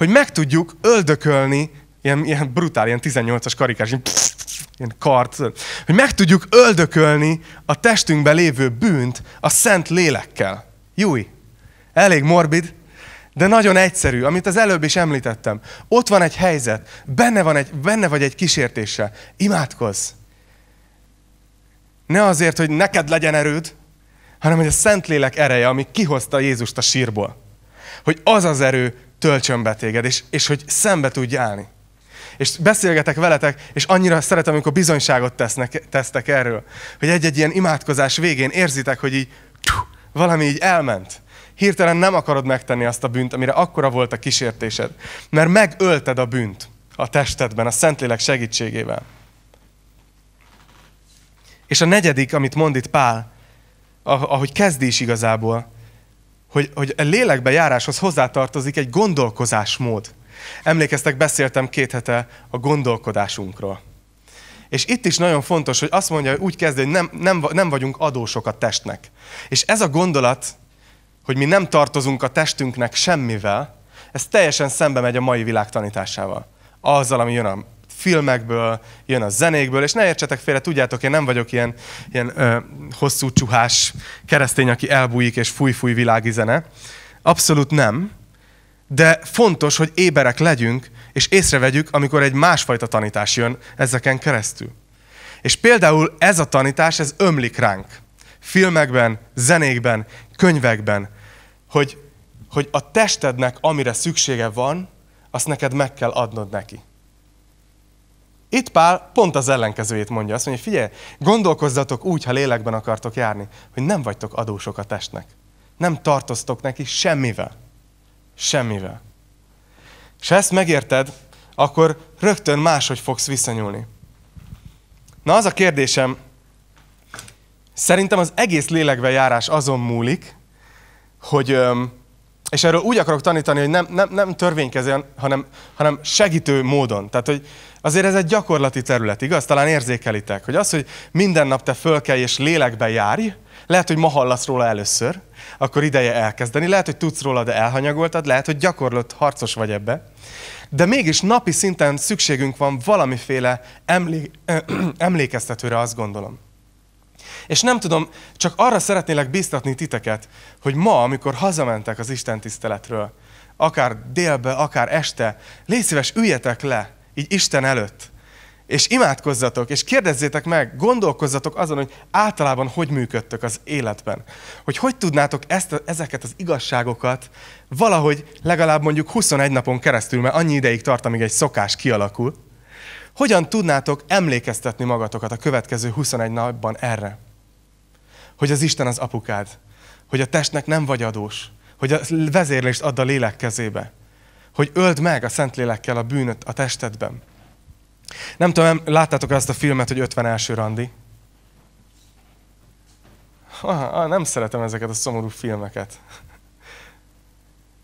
hogy meg tudjuk öldökölni, ilyen, ilyen brutál, ilyen 18-as karikás, ilyen, ilyen kart, hogy meg tudjuk öldökölni a testünkben lévő bűnt a szent lélekkel. Júj! Elég morbid, de nagyon egyszerű, amit az előbb is említettem. Ott van egy helyzet, benne, van egy, benne vagy egy kísértése. Imádkozz! Ne azért, hogy neked legyen erőd, hanem hogy a Szentlélek ereje, ami kihozta Jézust a sírból. Hogy az az erő töltsön be téged, és, és hogy szembe tudj állni. És beszélgetek veletek, és annyira szeretem, amikor bizonyságot tesznek, tesztek erről, hogy egy-egy ilyen imádkozás végén érzitek, hogy így tchú, valami így elment. Hirtelen nem akarod megtenni azt a bűnt, amire akkora volt a kísértésed, mert megölted a bűnt a testedben, a Szentlélek segítségével. És a negyedik, amit mond itt Pál, ahogy kezdi is igazából, hogy, hogy a lélekbe járáshoz hozzátartozik egy gondolkozásmód. Emlékeztek, beszéltem két hete a gondolkodásunkról. És itt is nagyon fontos, hogy azt mondja, hogy úgy kezdi, hogy nem, nem, nem vagyunk adósok a testnek. És ez a gondolat, hogy mi nem tartozunk a testünknek semmivel, ez teljesen szembe megy a mai világ tanításával. Azzal, ami jön a filmekből, jön a zenékből, és ne értsetek félre, tudjátok, én nem vagyok ilyen, ilyen ö, hosszú csuhás keresztény, aki elbújik és fúj-fúj világi zene. Abszolút nem. De fontos, hogy éberek legyünk, és észrevegyük, amikor egy másfajta tanítás jön ezeken keresztül. És például ez a tanítás, ez ömlik ránk. Filmekben, zenékben, könyvekben, hogy, hogy a testednek, amire szüksége van, azt neked meg kell adnod neki. Itt Pál pont az ellenkezőjét mondja. Azt mondja, figyelj, gondolkozzatok úgy, ha lélekben akartok járni, hogy nem vagytok adósok a testnek. Nem tartoztok neki semmivel. Semmivel. És ha ezt megérted, akkor rögtön máshogy fogsz visszanyúlni. Na az a kérdésem, szerintem az egész lélekben járás azon múlik, hogy öm, és erről úgy akarok tanítani, hogy nem, nem, nem törvénykezően, hanem, hanem segítő módon. Tehát, hogy azért ez egy gyakorlati terület, igaz? Talán érzékelitek, hogy az, hogy minden nap te fölkelj és lélekbe járj, lehet, hogy ma hallasz róla először, akkor ideje elkezdeni. Lehet, hogy tudsz róla, de elhanyagoltad, lehet, hogy gyakorlott harcos vagy ebbe. De mégis napi szinten szükségünk van valamiféle emlé- emlékeztetőre, azt gondolom. És nem tudom, csak arra szeretnélek biztatni titeket, hogy ma, amikor hazamentek az Isten tiszteletről, akár délbe, akár este, légy szíves, üljetek le, így Isten előtt, és imádkozzatok, és kérdezzétek meg, gondolkozzatok azon, hogy általában hogy működtök az életben. Hogy hogy tudnátok ezt, a, ezeket az igazságokat valahogy legalább mondjuk 21 napon keresztül, mert annyi ideig tart, amíg egy szokás kialakul, hogyan tudnátok emlékeztetni magatokat a következő 21 napban erre? hogy az Isten az apukád, hogy a testnek nem vagy adós, hogy a vezérlést add a lélek kezébe, hogy öld meg a Szentlélekkel a bűnöt a testedben. Nem tudom, láttátok azt a filmet, hogy 50 első randi? Ah, nem szeretem ezeket a szomorú filmeket.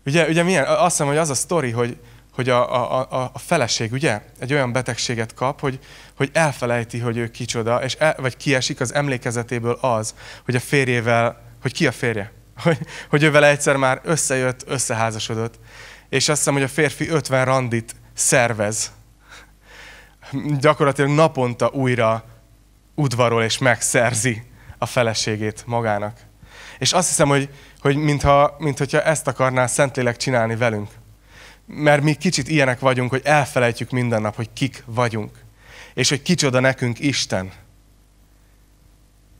Ugye, ugye milyen? Azt hiszem, hogy az a sztori, hogy, hogy a, a, a feleség ugye egy olyan betegséget kap, hogy, hogy elfelejti, hogy ő kicsoda, és el, vagy kiesik az emlékezetéből az, hogy a férjével, hogy ki a férje, hogy, hogy ő vele egyszer már összejött, összeházasodott. És azt hiszem, hogy a férfi 50 randit szervez. Gyakorlatilag naponta újra udvarol és megszerzi a feleségét magának. És azt hiszem, hogy, hogy mintha, mintha ezt akarná Szentlélek csinálni velünk mert mi kicsit ilyenek vagyunk, hogy elfelejtjük minden nap, hogy kik vagyunk. És hogy kicsoda nekünk Isten.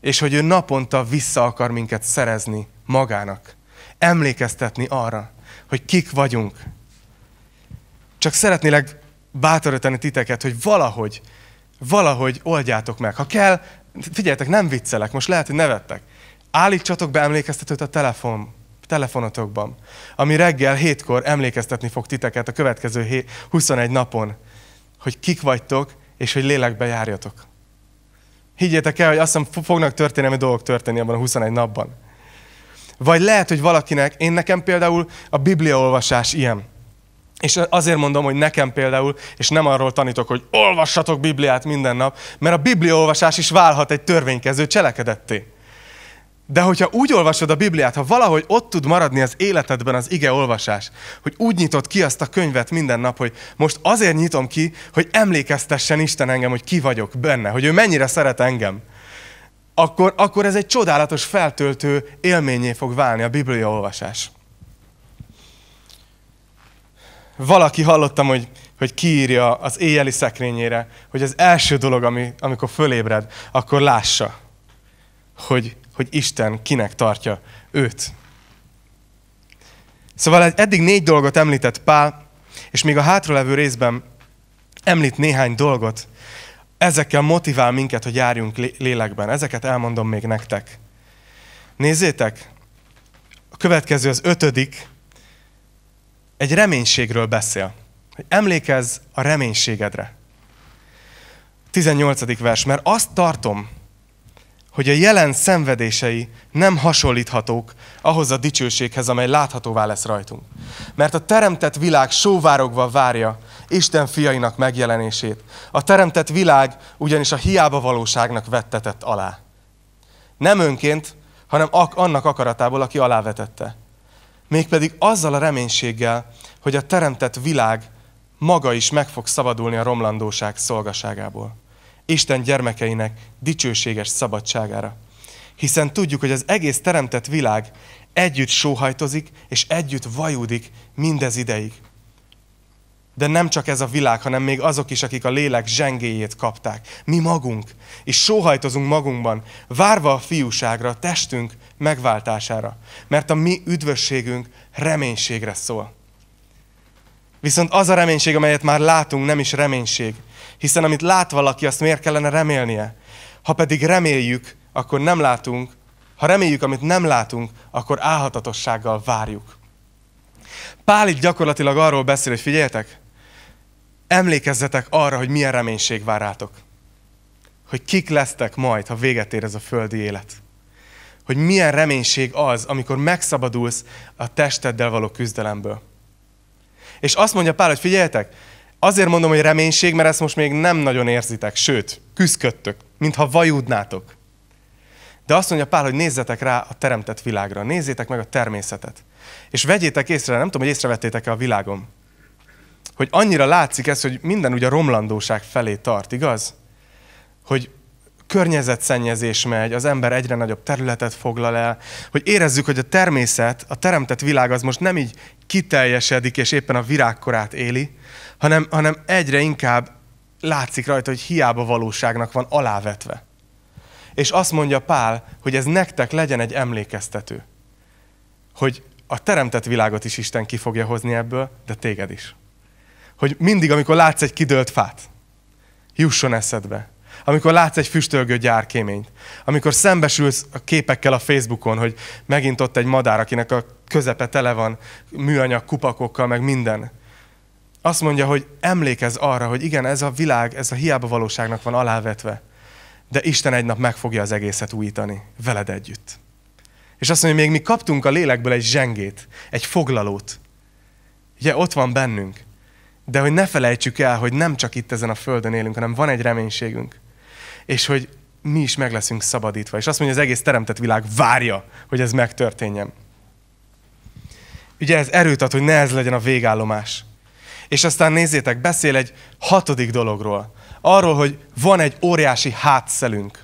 És hogy ő naponta vissza akar minket szerezni magának. Emlékeztetni arra, hogy kik vagyunk. Csak szeretnélek bátorítani titeket, hogy valahogy, valahogy oldjátok meg. Ha kell, figyeljetek, nem viccelek, most lehet, hogy nevettek. Állítsatok be emlékeztetőt a telefon, telefonotokban, ami reggel hétkor emlékeztetni fog titeket a következő 21 napon, hogy kik vagytok, és hogy lélekbe járjatok. Higgyétek el, hogy azt hiszem fognak történelmi dolgok történni abban a 21 napban. Vagy lehet, hogy valakinek, én nekem például a bibliaolvasás ilyen. És azért mondom, hogy nekem például, és nem arról tanítok, hogy olvassatok Bibliát minden nap, mert a bibliaolvasás is válhat egy törvénykező cselekedetté. De hogyha úgy olvasod a Bibliát, ha valahogy ott tud maradni az életedben az ige olvasás, hogy úgy nyitod ki azt a könyvet minden nap, hogy most azért nyitom ki, hogy emlékeztessen Isten engem, hogy ki vagyok benne, hogy ő mennyire szeret engem, akkor, akkor ez egy csodálatos feltöltő élményé fog válni a Biblia olvasás. Valaki hallottam, hogy, hogy kiírja az éjjeli szekrényére, hogy az első dolog, ami, amikor fölébred, akkor lássa, hogy hogy Isten kinek tartja őt. Szóval eddig négy dolgot említett Pál, és még a hátralevő részben említ néhány dolgot. Ezekkel motivál minket, hogy járjunk lélekben. Ezeket elmondom még nektek. Nézzétek, a következő az ötödik, egy reménységről beszél. Hogy emlékezz a reménységedre. 18. vers, mert azt tartom, hogy a jelen szenvedései nem hasonlíthatók ahhoz a dicsőséghez, amely láthatóvá lesz rajtunk. Mert a teremtett világ sóvárogva várja Isten fiainak megjelenését. A teremtett világ ugyanis a hiába valóságnak vettetett alá. Nem önként, hanem ak- annak akaratából, aki alávetette. Mégpedig azzal a reménységgel, hogy a teremtett világ maga is meg fog szabadulni a romlandóság szolgaságából. Isten gyermekeinek dicsőséges szabadságára. Hiszen tudjuk, hogy az egész teremtett világ együtt sóhajtozik és együtt vajudik mindez ideig. De nem csak ez a világ, hanem még azok is, akik a lélek zsengéjét kapták. Mi magunk, és sóhajtozunk magunkban, várva a fiúságra, a testünk megváltására. Mert a mi üdvösségünk reménységre szól. Viszont az a reménység, amelyet már látunk, nem is reménység. Hiszen amit lát valaki, azt miért kellene remélnie? Ha pedig reméljük, akkor nem látunk, ha reméljük, amit nem látunk, akkor álhatatossággal várjuk. Pál itt gyakorlatilag arról beszél, hogy figyeljetek, emlékezzetek arra, hogy milyen reménység vár rátok. Hogy kik lesztek majd, ha véget ér ez a földi élet. Hogy milyen reménység az, amikor megszabadulsz a testeddel való küzdelemből. És azt mondja Pál, hogy figyeljetek, azért mondom, hogy reménység, mert ezt most még nem nagyon érzitek, sőt, küzdködtök, mintha vajudnátok. De azt mondja Pál, hogy nézzetek rá a teremtett világra, nézzétek meg a természetet. És vegyétek észre, nem tudom, hogy észrevettétek-e a világom, hogy annyira látszik ez, hogy minden ugye a romlandóság felé tart, igaz? Hogy környezetszennyezés megy, az ember egyre nagyobb területet foglal el, hogy érezzük, hogy a természet, a teremtett világ az most nem így kiteljesedik és éppen a virágkorát éli, hanem, hanem egyre inkább látszik rajta, hogy hiába valóságnak van alávetve. És azt mondja Pál, hogy ez nektek legyen egy emlékeztető, hogy a teremtett világot is Isten ki fogja hozni ebből, de téged is. Hogy mindig, amikor látsz egy kidőlt fát, jusson eszedbe, amikor látsz egy füstölgő gyárkéményt, amikor szembesülsz a képekkel a Facebookon, hogy megint ott egy madár, akinek a közepe tele van műanyag kupakokkal, meg minden. Azt mondja, hogy emlékezz arra, hogy igen, ez a világ, ez a hiába valóságnak van alávetve, de Isten egy nap meg fogja az egészet újítani, veled együtt. És azt mondja, hogy még mi kaptunk a lélekből egy zsengét, egy foglalót. Ugye ott van bennünk. De hogy ne felejtsük el, hogy nem csak itt ezen a földön élünk, hanem van egy reménységünk és hogy mi is meg leszünk szabadítva. És azt mondja, az egész teremtett világ várja, hogy ez megtörténjen. Ugye ez erőt ad, hogy ne ez legyen a végállomás. És aztán nézzétek, beszél egy hatodik dologról. Arról, hogy van egy óriási hátszelünk.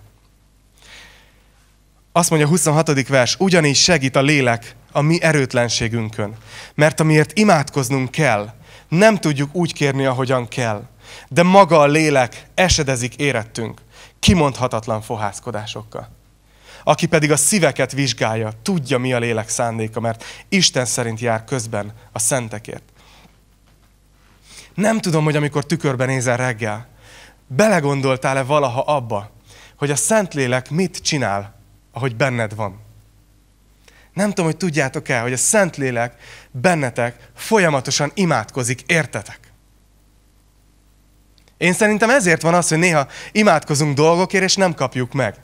Azt mondja a 26. vers, ugyanígy segít a lélek a mi erőtlenségünkön. Mert amiért imádkoznunk kell, nem tudjuk úgy kérni, ahogyan kell. De maga a lélek esedezik érettünk kimondhatatlan fohászkodásokkal. Aki pedig a szíveket vizsgálja, tudja, mi a lélek szándéka, mert Isten szerint jár közben a szentekért. Nem tudom, hogy amikor tükörben nézel reggel, belegondoltál-e valaha abba, hogy a Szentlélek mit csinál, ahogy benned van. Nem tudom, hogy tudjátok-e, hogy a Szentlélek bennetek folyamatosan imádkozik, értetek? Én szerintem ezért van az, hogy néha imádkozunk dolgokért, és nem kapjuk meg.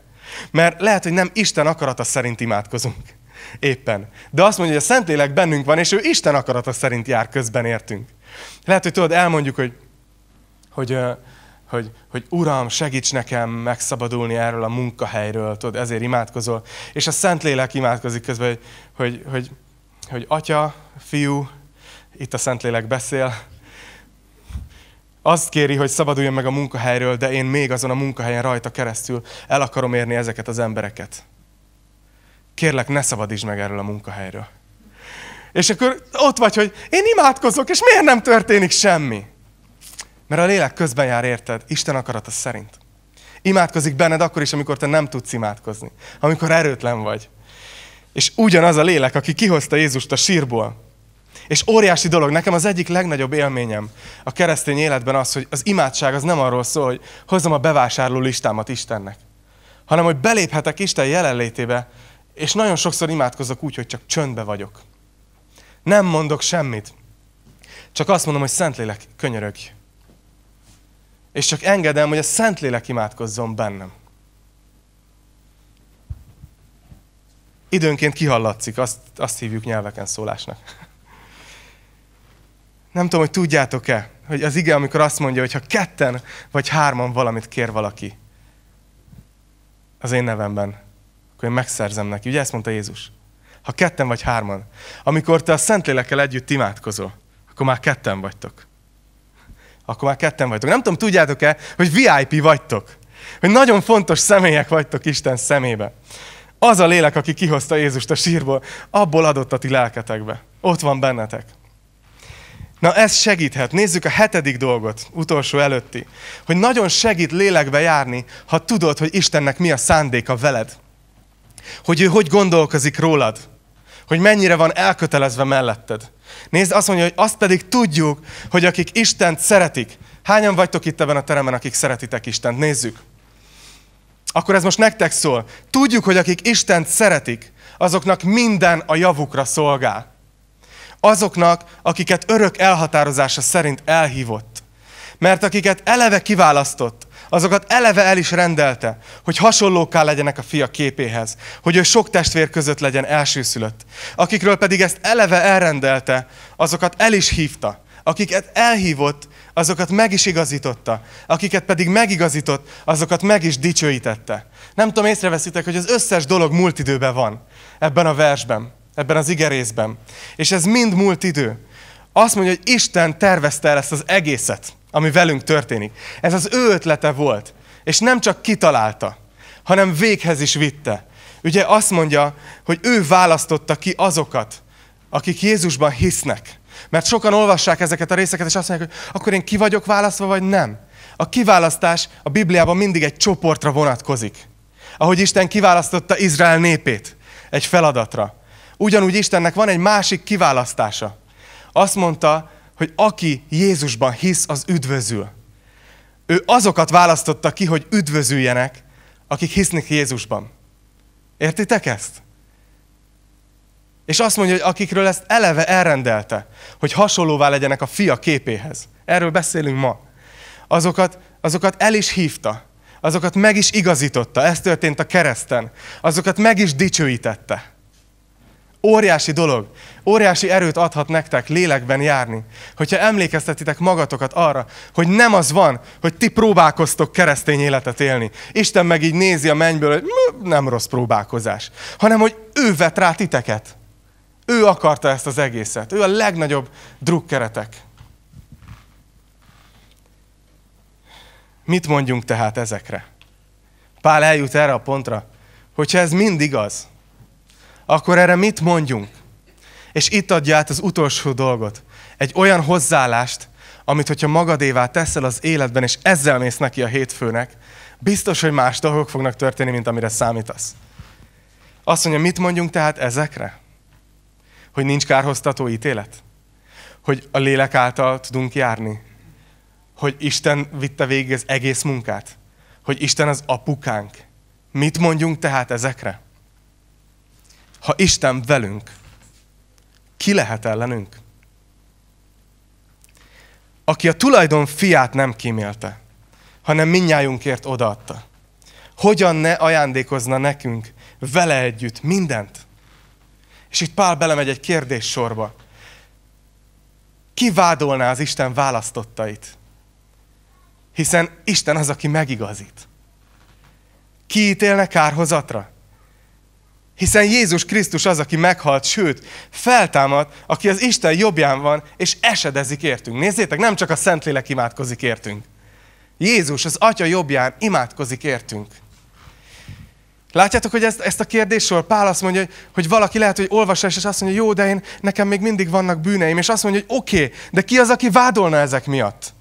Mert lehet, hogy nem Isten akarata szerint imádkozunk. Éppen. De azt mondja, hogy a Szentlélek bennünk van, és ő Isten akarata szerint jár közben értünk. Lehet, hogy tudod, elmondjuk, hogy, hogy, hogy, hogy, Uram, segíts nekem megszabadulni erről a munkahelyről, tudod, ezért imádkozol. És a Szentlélek imádkozik közben, hogy, hogy, hogy, hogy Atya, Fiú, itt a Szentlélek beszél, azt kéri, hogy szabaduljon meg a munkahelyről, de én még azon a munkahelyen rajta keresztül el akarom érni ezeket az embereket. Kérlek, ne szabadítsd meg erről a munkahelyről. És akkor ott vagy, hogy én imádkozok, és miért nem történik semmi? Mert a lélek közben jár, érted? Isten akarata szerint. Imádkozik benned akkor is, amikor te nem tudsz imádkozni. Amikor erőtlen vagy. És ugyanaz a lélek, aki kihozta Jézust a sírból, és óriási dolog, nekem az egyik legnagyobb élményem a keresztény életben az, hogy az imádság az nem arról szól, hogy hozom a bevásárló listámat Istennek, hanem hogy beléphetek Isten jelenlétébe, és nagyon sokszor imádkozok úgy, hogy csak csöndbe vagyok. Nem mondok semmit. Csak azt mondom, hogy Szentlélek, könyörögj. És csak engedem, hogy a Szentlélek imádkozzon bennem. Időnként kihallatszik, azt, azt hívjuk nyelveken szólásnak nem tudom, hogy tudjátok-e, hogy az ige, amikor azt mondja, hogy ha ketten vagy hárman valamit kér valaki az én nevemben, akkor én megszerzem neki. Ugye ezt mondta Jézus? Ha ketten vagy hárman. Amikor te a Szentlélekkel együtt imádkozol, akkor már ketten vagytok. Akkor már ketten vagytok. Nem tudom, tudjátok-e, hogy VIP vagytok. Hogy nagyon fontos személyek vagytok Isten szemébe. Az a lélek, aki kihozta Jézust a sírból, abból adott a ti lelketekbe. Ott van bennetek. Na ez segíthet. Nézzük a hetedik dolgot, utolsó előtti. Hogy nagyon segít lélekbe járni, ha tudod, hogy Istennek mi a szándéka veled. Hogy ő hogy gondolkozik rólad. Hogy mennyire van elkötelezve melletted. Nézd, azt mondja, hogy azt pedig tudjuk, hogy akik Istent szeretik. Hányan vagytok itt ebben a teremben, akik szeretitek Istent? Nézzük. Akkor ez most nektek szól. Tudjuk, hogy akik Istent szeretik, azoknak minden a javukra szolgál azoknak, akiket örök elhatározása szerint elhívott. Mert akiket eleve kiválasztott, azokat eleve el is rendelte, hogy hasonlókká legyenek a fia képéhez, hogy ő sok testvér között legyen elsőszülött. Akikről pedig ezt eleve elrendelte, azokat el is hívta. Akiket elhívott, azokat meg is igazította. Akiket pedig megigazított, azokat meg is dicsőítette. Nem tudom, észreveszitek, hogy az összes dolog múlt időben van ebben a versben ebben az igerészben. És ez mind múlt idő. Azt mondja, hogy Isten tervezte el ezt az egészet, ami velünk történik. Ez az ő ötlete volt, és nem csak kitalálta, hanem véghez is vitte. Ugye azt mondja, hogy ő választotta ki azokat, akik Jézusban hisznek. Mert sokan olvassák ezeket a részeket, és azt mondják, hogy akkor én ki vagyok választva, vagy nem. A kiválasztás a Bibliában mindig egy csoportra vonatkozik. Ahogy Isten kiválasztotta Izrael népét egy feladatra ugyanúgy Istennek van egy másik kiválasztása. Azt mondta, hogy aki Jézusban hisz, az üdvözül. Ő azokat választotta ki, hogy üdvözüljenek, akik hisznek Jézusban. Értitek ezt? És azt mondja, hogy akikről ezt eleve elrendelte, hogy hasonlóvá legyenek a fia képéhez. Erről beszélünk ma. Azokat, azokat el is hívta. Azokat meg is igazította. Ez történt a kereszten. Azokat meg is dicsőítette. Óriási dolog, óriási erőt adhat nektek lélekben járni, hogyha emlékeztetitek magatokat arra, hogy nem az van, hogy ti próbálkoztok keresztény életet élni. Isten meg így nézi a mennyből, hogy nem rossz próbálkozás, hanem hogy ő vet rá titeket. Ő akarta ezt az egészet. Ő a legnagyobb drukkeretek. Mit mondjunk tehát ezekre? Pál eljut erre a pontra, hogyha ez mind igaz, akkor erre mit mondjunk? És itt adja át az utolsó dolgot. Egy olyan hozzáállást, amit hogyha magadévá teszel az életben, és ezzel mész neki a hétfőnek, biztos, hogy más dolgok fognak történni, mint amire számítasz. Azt mondja, mit mondjunk tehát ezekre? Hogy nincs kárhoztató ítélet? Hogy a lélek által tudunk járni? Hogy Isten vitte végig az egész munkát? Hogy Isten az apukánk? Mit mondjunk tehát ezekre? Ha Isten velünk, ki lehet ellenünk? Aki a tulajdon fiát nem kímélte, hanem minnyájunkért odaadta. Hogyan ne ajándékozna nekünk vele együtt mindent? És itt Pál belemegy egy sorba. Ki vádolná az Isten választottait? Hiszen Isten az, aki megigazít. Ki ítélne kárhozatra? Hiszen Jézus Krisztus az, aki meghalt, sőt, feltámad, aki az Isten jobbján van, és esedezik értünk. Nézzétek, nem csak a Szentlélek imádkozik értünk. Jézus az Atya jobbján imádkozik értünk. Látjátok, hogy ezt, ezt a kérdésről Pál azt mondja, hogy, hogy valaki lehet, hogy olvassa, és azt mondja, jó, de én, nekem még mindig vannak bűneim, és azt mondja, hogy oké, okay, de ki az, aki vádolna ezek miatt?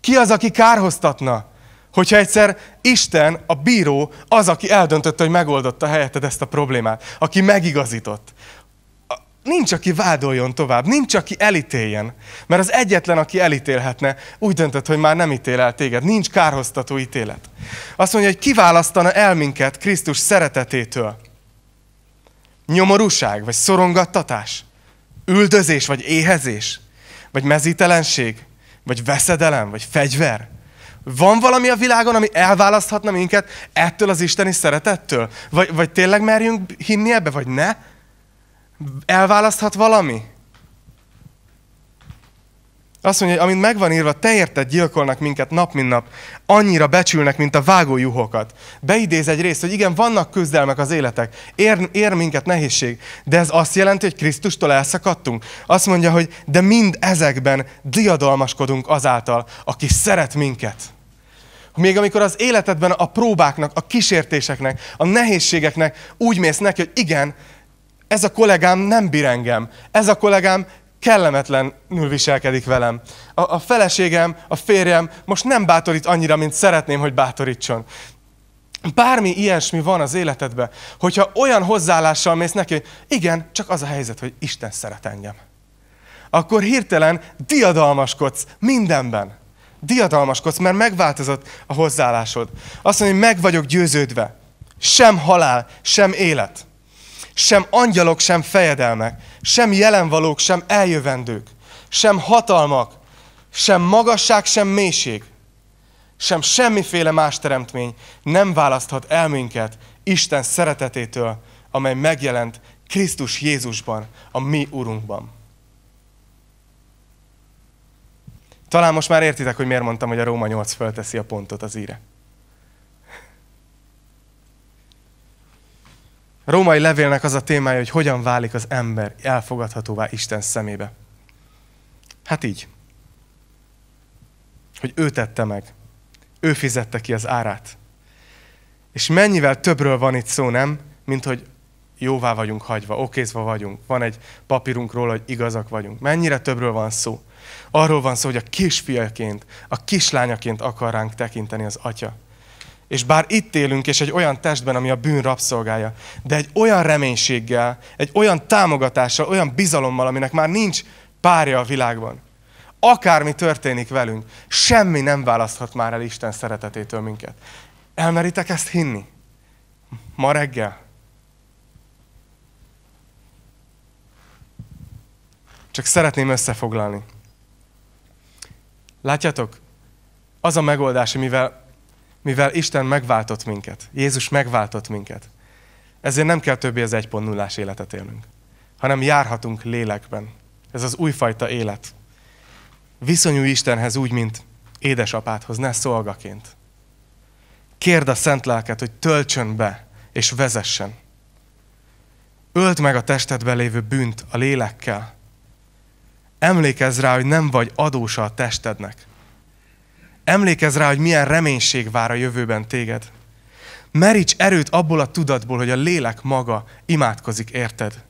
Ki az, aki kárhoztatna? hogyha egyszer Isten, a bíró, az, aki eldöntötte, hogy megoldotta helyetted ezt a problémát, aki megigazított. Nincs, aki vádoljon tovább, nincs, aki elítéljen. Mert az egyetlen, aki elítélhetne, úgy döntött, hogy már nem ítél el téged. Nincs kárhoztató ítélet. Azt mondja, hogy kiválasztana el minket Krisztus szeretetétől. Nyomorúság, vagy szorongattatás, üldözés, vagy éhezés, vagy mezítelenség, vagy veszedelem, vagy fegyver – van valami a világon, ami elválaszthatna minket ettől az isteni szeretettől? Vagy, vagy tényleg merjünk hinni ebbe, vagy ne? Elválaszthat valami? Azt mondja, hogy amint megvan írva, te érted, gyilkolnak minket nap, mint nap, annyira becsülnek, mint a vágójuhokat. Beidéz egy részt, hogy igen, vannak küzdelmek az életek, ér, ér minket nehézség, de ez azt jelenti, hogy Krisztustól elszakadtunk. Azt mondja, hogy de mind ezekben diadalmaskodunk azáltal, aki szeret minket. Még amikor az életedben a próbáknak, a kísértéseknek, a nehézségeknek úgy mész neki, hogy igen, ez a kollégám nem bír engem, ez a kollégám kellemetlenül viselkedik velem. A, a feleségem, a férjem most nem bátorít annyira, mint szeretném, hogy bátorítson. Bármi ilyesmi van az életedben, hogyha olyan hozzáállással mész neki, hogy igen, csak az a helyzet, hogy Isten szeret engem. Akkor hirtelen diadalmaskodsz mindenben. Diadalmaskodsz, mert megváltozott a hozzáállásod. Azt mondja, hogy meg vagyok győződve. Sem halál, sem élet sem angyalok, sem fejedelmek, sem jelenvalók, sem eljövendők, sem hatalmak, sem magasság, sem mélység, sem semmiféle más teremtmény nem választhat el minket Isten szeretetétől, amely megjelent Krisztus Jézusban, a mi Urunkban. Talán most már értitek, hogy miért mondtam, hogy a Róma 8 fölteszi a pontot az íre. A római levélnek az a témája, hogy hogyan válik az ember elfogadhatóvá Isten szemébe. Hát így. Hogy ő tette meg. Ő fizette ki az árát. És mennyivel többről van itt szó, nem? Mint hogy jóvá vagyunk hagyva, okézva vagyunk, van egy papírunk róla, hogy igazak vagyunk. Mennyire többről van szó? Arról van szó, hogy a kisfiaként, a kislányaként akar ránk tekinteni az Atya. És bár itt élünk, és egy olyan testben, ami a bűn rabszolgája, de egy olyan reménységgel, egy olyan támogatással, olyan bizalommal, aminek már nincs párja a világban. Akármi történik velünk, semmi nem választhat már el Isten szeretetétől minket. Elmeritek ezt hinni? Ma reggel? Csak szeretném összefoglalni. Látjátok? Az a megoldás, amivel mivel Isten megváltott minket, Jézus megváltott minket. Ezért nem kell többé az 1.0-ás életet élnünk, hanem járhatunk lélekben. Ez az újfajta élet. Viszonyú Istenhez úgy, mint édesapádhoz, ne szolgaként. Kérd a szent lelket, hogy töltsön be és vezessen. Ölt meg a testedbe lévő bűnt a lélekkel. Emlékezz rá, hogy nem vagy adósa a testednek, Emlékezz rá, hogy milyen reménység vár a jövőben téged. Meríts erőt abból a tudatból, hogy a lélek maga imádkozik, érted?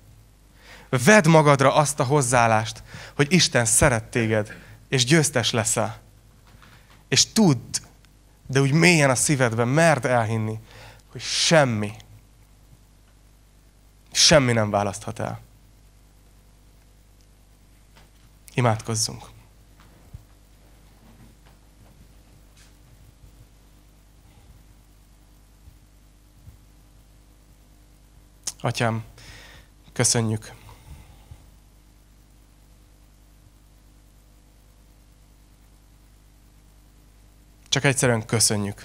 Vedd magadra azt a hozzáállást, hogy Isten szeret téged, és győztes leszel. És tudd, de úgy mélyen a szívedben merd elhinni, hogy semmi, semmi nem választhat el. Imádkozzunk. Atyám, köszönjük. Csak egyszerűen köszönjük.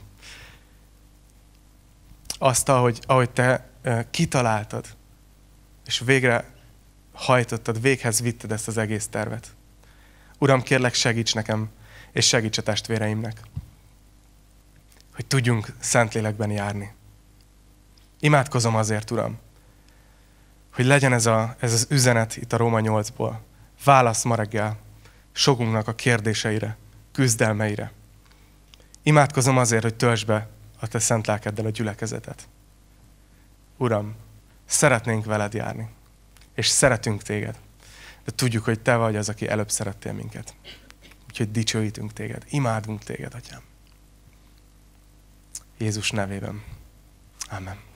Azt, ahogy, ahogy te kitaláltad, és végre hajtottad, véghez vitted ezt az egész tervet. Uram, kérlek, segíts nekem, és segíts a testvéreimnek, hogy tudjunk Szentlélekben járni. Imádkozom azért, Uram, hogy legyen ez, a, ez az üzenet itt a Róma 8-ból. Válasz ma reggel sokunknak a kérdéseire, küzdelmeire. Imádkozom azért, hogy tölts be a te szent lelkeddel a gyülekezetet. Uram, szeretnénk veled járni, és szeretünk téged, de tudjuk, hogy te vagy az, aki előbb szerettél minket. Úgyhogy dicsőítünk téged, imádunk téged, atyám. Jézus nevében. Amen.